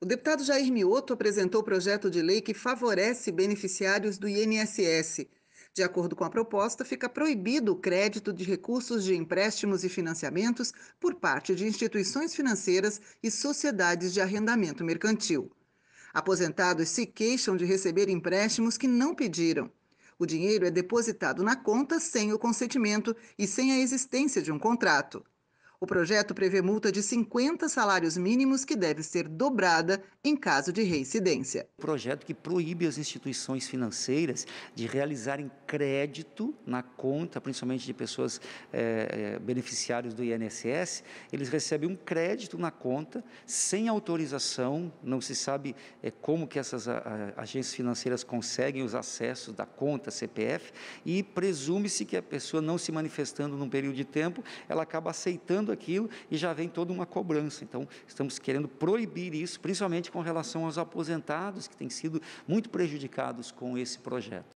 O deputado Jair Mioto apresentou projeto de lei que favorece beneficiários do INSS. De acordo com a proposta, fica proibido o crédito de recursos de empréstimos e financiamentos por parte de instituições financeiras e sociedades de arrendamento mercantil. Aposentados se queixam de receber empréstimos que não pediram. O dinheiro é depositado na conta sem o consentimento e sem a existência de um contrato. O projeto prevê multa de 50 salários mínimos que deve ser dobrada em caso de reincidência. O projeto que proíbe as instituições financeiras de realizarem crédito na conta, principalmente de pessoas é, do INSS, eles recebem um crédito na conta sem autorização, não se sabe é, como que essas a, ah, a, ah, agências financeiras conseguem os acessos da conta CPF e presume-se que a pessoa não se manifestando num período de tempo, ela acaba aceitando fazendo aquilo e já vem toda uma cobrança. Então, estamos querendo proibir isso, principalmente com relação aos aposentados, que têm sido muito prejudicados com esse projeto.